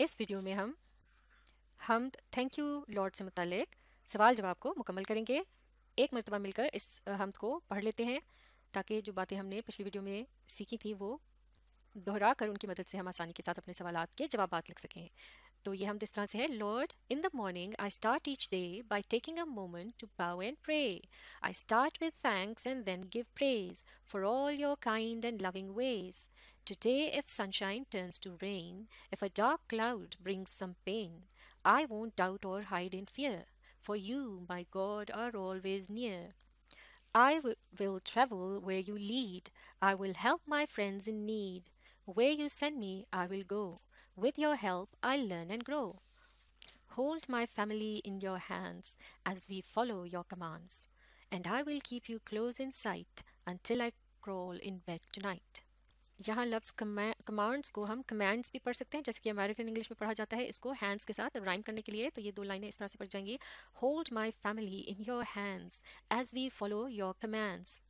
इस वीडियो में हम हम थैंक यू लॉर्ड से मुतक सवाल जवाब को मुकम्मल करेंगे एक मरतबा मिलकर इस हमद को पढ़ लेते हैं ताकि जो बातें हमने पिछली वीडियो में सीखी थी वो दोहरा कर उनकी मदद से हम आसानी के साथ अपने सवाल के जवाब लिख सकें तो ये हम इस तरह से है Lord in the morning I start each day by taking a moment to bow and pray I start with thanks and then give praise for all your kind and loving ways Today, if sunshine turns to rain, if a dark cloud brings some pain, I won't doubt or hide in fear, for you, my God, are always near. I will travel where you lead, I will help my friends in need. Where you send me, I will go. With your help, I'll learn and grow. Hold my family in your hands as we follow your commands, and I will keep you close in sight until I crawl in bed tonight. यहाँ लफ्स commands को हम commands भी पढ़ सकते हैं जैसे कि American English में पढ़ा जाता है इसको हैंड्स के साथ राइम करने के लिए तो ये दो लाइनें इस तरह से पढ़ जाएंगी hold my family in your hands as we follow your commands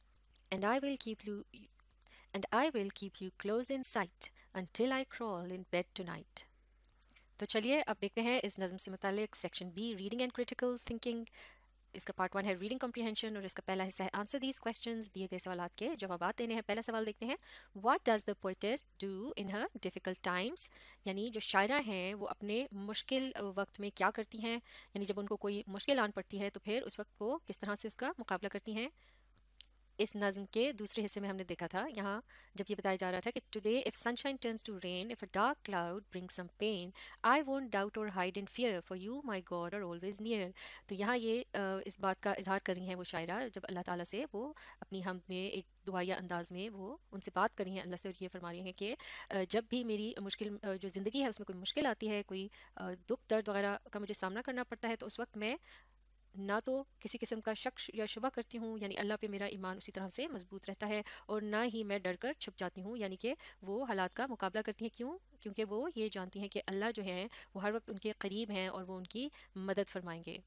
and I will keep you and I will keep you close in sight until I crawl in bed tonight तो चलिए अब देखते हैं इस नज़म से मुतल section B reading and critical thinking इसका पार्ट वन है रीडिंग कॉम्प्रीहेंशन और इसका पहला हिस्सा है आंसर दीज क्वेश्चन दिए गए सवाल के जवाब देने हैं पहला सवाल देखते हैं what does the poetess do in her difficult times यानी जो शायरा हैं वो अपने मुश्किल वक्त में क्या करती हैं यानी जब उनको कोई मुश्किल आन पड़ती है तो फिर उस वक्त वो किस तरह से उसका मुकाबला करती हैं इस नज़म के दूसरे हिस्से में हमने देखा था यहाँ जब ये बताया जा रहा था कि today if sunshine turns to rain if a dark cloud bring some pain I won't doubt or hide in fear for you my God are always near तो यहाँ ये इस बात का इजहार कर रही हैं वो शायरा जब अल्लाह ताला से वो अपनी हम में एक दुआया अंदाज में वो उनसे बात करी हैं अल्लाह से और ये फरमा रही हैं कि जब भी मेरी मुश्किल जो ज़िंदगी है उसमें कोई मुश्किल आती है कोई दुख दर्द वगैरह का मुझे सामना करना पड़ता है तो उस वक्त मैं ना तो किसी किस्म का शख्स या शुबा करती हूँ यानी अल्लाह पे मेरा ईमान उसी तरह से मजबूत रहता है और ना ही मैं डर कर छुप जाती हूँ यानी कि वो हालात का मुकाबला करती हैं क्यों क्योंकि वो ये जानती हैं कि अल्लाह जो है वो हर वक्त उनके करीब हैं और वो उनकी मदद फरमाएंगे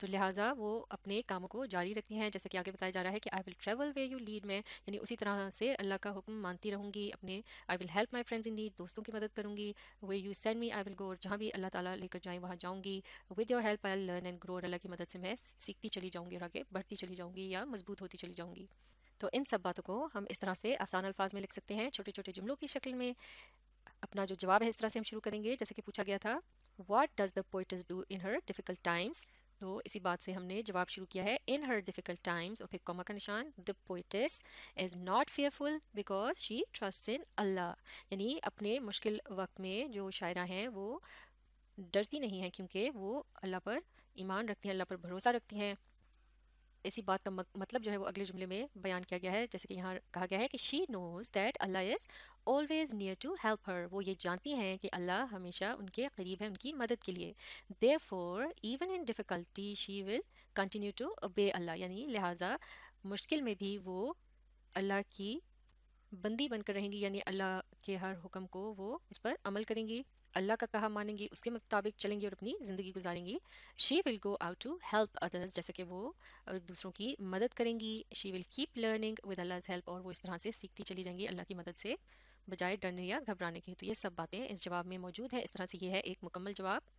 तो लिहाजा वो अपने कामों को जारी रखती हैं जैसा कि आगे बताया जा रहा है कि I will travel way you lead में यानी उसी तरह से अल्लाह का हुक्म मानती रहूँगी अपने I will help my friends in need दोस्तों की मदद करूँगी way you send me I will go और जहाँ भी अल्लाह ताला लेकर जाएँ वहाँ जाऊँगी with your help I learn and grow और अल्लाह की मदद से मैं सीखती चली जाऊँगी और आगे बढ़ती चली जाऊँगी या मजबूत होती चली जाऊँगी तो इन सब बातों को हम इस तरह से आसान अल्फाज में लिख सकते हैं छोटे छोटे जुमलों की शक्ल में अपना जो जवाब है इस तरह से हम शुरू करेंगे जैसे कि पूछा गया था what does the poet do in her difficult times तो इसी बात से हमने जवाब शुरू किया है इन हर डिफिकल्ट टाइम्स फिर कॉमा का निशान the poetess is not fearful because she trust in Allah यानी अपने मुश्किल वक्त में जो शायरा हैं वो डरती नहीं है क्योंकि वो अल्लाह पर ईमान रखती हैं अल्लाह पर भरोसा रखती हैं इसी बात का मतलब जो है वो अगले जुमले में बयान किया गया है जैसे कि यहाँ कहा गया है कि she knows that Allah is always near to help her वो ये जानती हैं कि अल्लाह हमेशा उनके करीब है उनकी मदद के लिए they for even in difficulty she will continue to obey Allah यानी लिहाजा मुश्किल में भी वो अल्लाह की बंदी बनकर रहेंगी यानी अल्लाह के हर हुक्म को वो इस पर अमल करेंगी अल्लाह का कहा मानेंगी उसके मुताबिक चलेंगी और अपनी ज़िंदगी गुजारेंगी she will go out to help others जैसे कि वो दूसरों की मदद करेंगी she will keep learning with Allah help और वो इस तरह से सीखती चली जाएंगी अल्लाह की मदद से बजाय डरने या घबराने के तो ये सब बातें इस जवाब में मौजूद हैं इस तरह से ये है एक मुकम्मल जवाब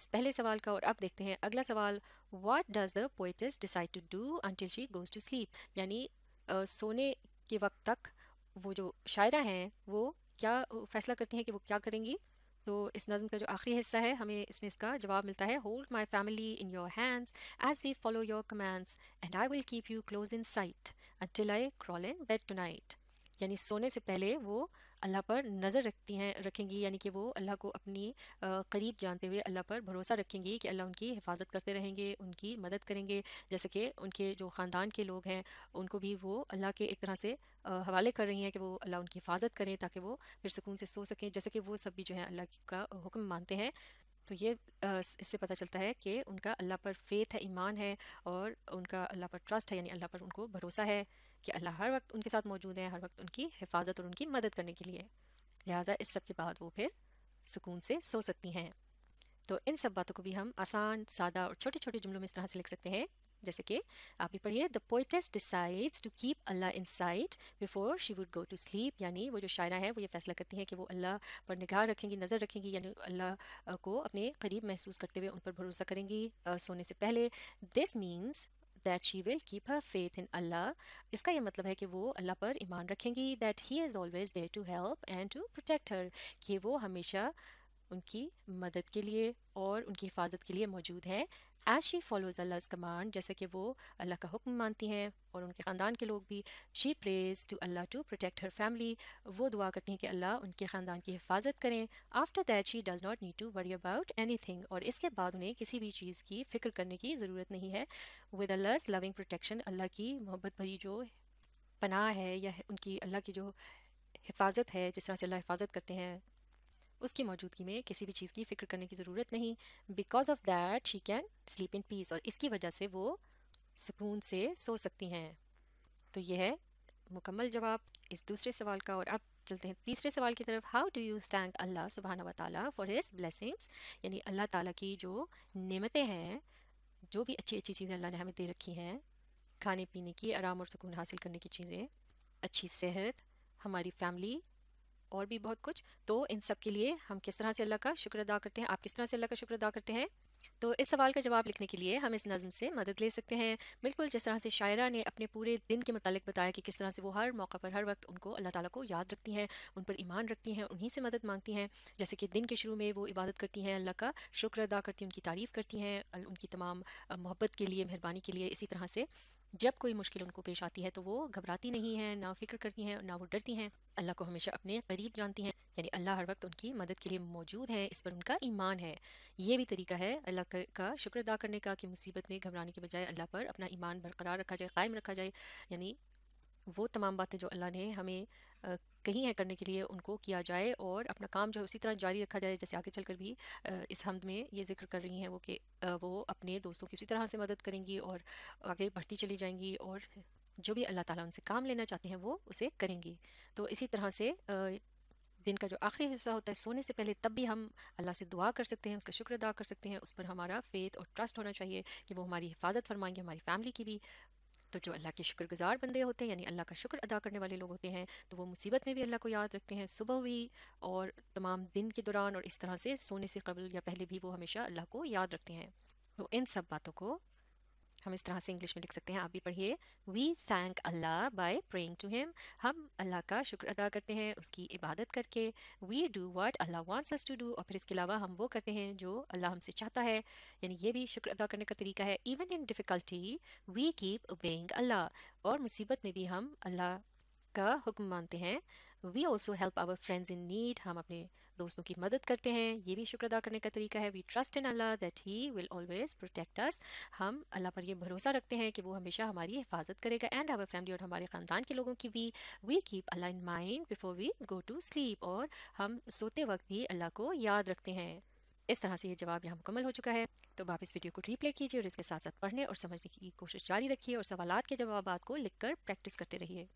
इस पहले सवाल का और अब देखते हैं अगला सवाल what does the poetess decide to do until she goes to sleep यानी सोने के वक्त तक वो जो शायरा हैं वो क्या फैसला करती हैं कि वो क्या करेंगी तो इस नज़म का जो आखिरी हिस्सा है हमें इसमें इसका जवाब मिलता है hold my family in your hands as we follow your commands and I will keep you close in sight until I crawl in bed tonight यानी सोने से पहले वो अल्लाह पर नज़र रखती हैं रखेंगी यानी कि वो अल्लाह को अपनी करीब जानते हुए अल्लाह पर भरोसा रखेंगी कि अल्लाह उनकी हिफाजत करते रहेंगे उनकी मदद करेंगे जैसे कि उनके जो ख़ानदान के लोग हैं उनको भी वो अल्लाह के एक तरह से हवाले कर रही हैं कि वो अल्लाह उनकी हिफाजत करें ताकि वो फिर सुकून से सो सकें जैसे कि वो सब भी जो है अल्लाह का हुक्म मानते हैं तो ये इससे पता चलता है कि उनका अल्लाह पर फेथ है ईमान है और उनका अल्लाह पर ट्रस्ट है यानी अल्लाह पर उनको भरोसा है कि अल्लाह हर वक्त उनके साथ मौजूद है हर वक्त उनकी हिफाजत और उनकी मदद करने के लिए लिहाजा इस सब के बाद वो फिर सुकून से सो सकती हैं तो इन सब बातों को भी हम आसान सादा और छोटे छोटे जुमलों में इस तरह से लिख सकते हैं जैसे कि आप भी पढ़िए the poetess decides to keep Allah in sight before she would go to sleep यानी वो जो शायरा है वो ये फैसला करती हैं कि वो अल्लाह पर निगाह रखेंगी नज़र रखेंगी यानी अल्लाह को अपने करीब महसूस करते हुए उन पर भरोसा करेंगी सोने से पहले this means that she will keep her faith in Allah इसका ये मतलब है कि वो अल्लाह पर ईमान रखेंगी that he is always there to help and to protect her कि वो हमेशा उनकी मदद के लिए और उनकी हिफाजत के लिए मौजूद हैं as she follows Allah command जैसे कि वो अल्लाह का हुक्म मानती हैं और उनके ख़ानदान के लोग भी she praise to Allah to protect her family वो दुआ करती हैं कि अल्लाह उनके ख़ानदान की हिफाजत करें after that she does not need to worry about anything और इसके बाद उन्हें किसी भी चीज़ की फ़िक्र करने की ज़रूरत नहीं है with Allah loving protection Allah की मोहब्बत भरी जो पनाह है या उनकी अल्लाह की जो हिफाजत है जिस तरह से अल्लाह हिफाजत करते हैं उसकी मौजूदगी में किसी भी चीज़ की फिक्र करने की ज़रूरत नहीं because of that she can sleep in peace और इसकी वजह से वो सुकून से सो सकती हैं तो यह है मुकम्मल जवाब इस दूसरे सवाल का और अब चलते हैं तीसरे सवाल की तरफ how do you thank Allah सुबहाना व ताली फॉर हिज ब्लेसिंग्स यानी अल्लाह ताला की जो नेमतें हैं जो भी अच्छी अच्छी चीज़ें अल्लाह ने हमें दे रखी हैं खाने पीने की आराम और सुकून हासिल करने की चीज़ें अच्छी सेहत हमारी फैमिली और भी बहुत कुछ तो इन सब के लिए हम किस तरह से अल्लाह का शुक्र अदा करते हैं आप किस तरह से अल्लाह का शुक्र अदा करते हैं तो इस सवाल का जवाब लिखने के लिए हम इस नज़म से मदद ले सकते हैं बिल्कुल जिस तरह से शायरा ने अपने पूरे दिन के मतलब बताया कि किस तरह से वो हर मौका पर हर वक्त उनको अल्लाह ताला को याद रखती हैं उन पर ईमान रखती हैं उन्हीं से मदद मांगती हैं जैसे कि दिन के शुरू में वो इबादत करती हैं अल्लाह का शुक्र अदा करती हैं उनकी तारीफ़ करती हैं उनकी तमाम मोहब्बत के लिए मेहरबानी के लिए इसी तरह से जब कोई मुश्किल उनको पेश आती है तो वो घबराती नहीं है ना फिक्र करती हैं ना वो डरती हैं अल्लाह को हमेशा अपने करीब जानती हैं यानी अल्लाह हर वक्त उनकी मदद के लिए मौजूद हैं इस पर उनका ईमान है ये भी तरीका है अल्लाह का शुक्र अदा करने का कि मुसीबत में घबराने के बजाय अल्लाह पर अपना ईमान बरकरार रखा जाए कायम रखा जाए यानी वो तमाम बातें जो अल्लाह ने हमें कहीं है करने के लिए उनको किया जाए और अपना काम जो है उसी तरह जारी रखा जाए जैसे आगे चलकर भी इस हमद में ये जिक्र कर रही हैं वो कि वो अपने दोस्तों की उसी तरह से मदद करेंगी और आगे बढ़ती चली जाएंगी और जो भी अल्लाह ताला उनसे काम लेना चाहते हैं वो उसे करेंगी तो इसी तरह से दिन का जो आखिरी हिस्सा होता है सोने से पहले तब भी हम अल्लाह से दुआ कर सकते हैं उसका शुक्र अदा कर सकते हैं उस पर हमारा फेथ और ट्रस्ट होना चाहिए कि वो हमारी हिफाजत फरमाएंगे हमारी फैमिली की भी तो जो अल्लाह के शुक्रगुजार बंदे होते हैं यानी अल्लाह का शुक्र अदा करने वाले लोग होते हैं तो वो मुसीबत में भी अल्लाह को याद रखते हैं सुबह भी और तमाम दिन के दौरान और इस तरह से सोने से कबल या पहले भी वो हमेशा अल्लाह को याद रखते हैं तो इन सब बातों को हम इस तरह से इंग्लिश में लिख सकते हैं आप भी पढ़िए we thank Allah by praying to him हम अल्लाह का शुक्र अदा करते हैं उसकी इबादत करके we do what Allah wants us to do और फिर इसके अलावा हम वो करते हैं जो अल्लाह हमसे चाहता है यानी ये भी शुक्र अदा करने का तरीका है even in difficulty we keep obeying Allah और मुसीबत में भी हम अल्लाह का हुक्म मानते हैं we also help our friends in need हम अपने दोस्तों की मदद करते हैं ये भी शुक्र अदा करने का तरीका है we trust in Allah that he will always protect us हम अल्लाह पर यह भरोसा रखते हैं कि वो हमेशा हमारी हिफाजत करेगा एंड आवर फैमिली और हमारे ख़ानदान के लोगों की भी we keep Allah in mind before we go to sleep और हम सोते वक्त भी अल्लाह को याद रखते हैं इस तरह से ये जवाब यहाँ मुकम्मल हो चुका है तो आप इस वीडियो को रीप्ले कीजिए और इसके साथ साथ पढ़ने और समझने की कोशिश जारी रखिए और सवालात के जवाब को लिखकर प्रैक्टिस करते रहिए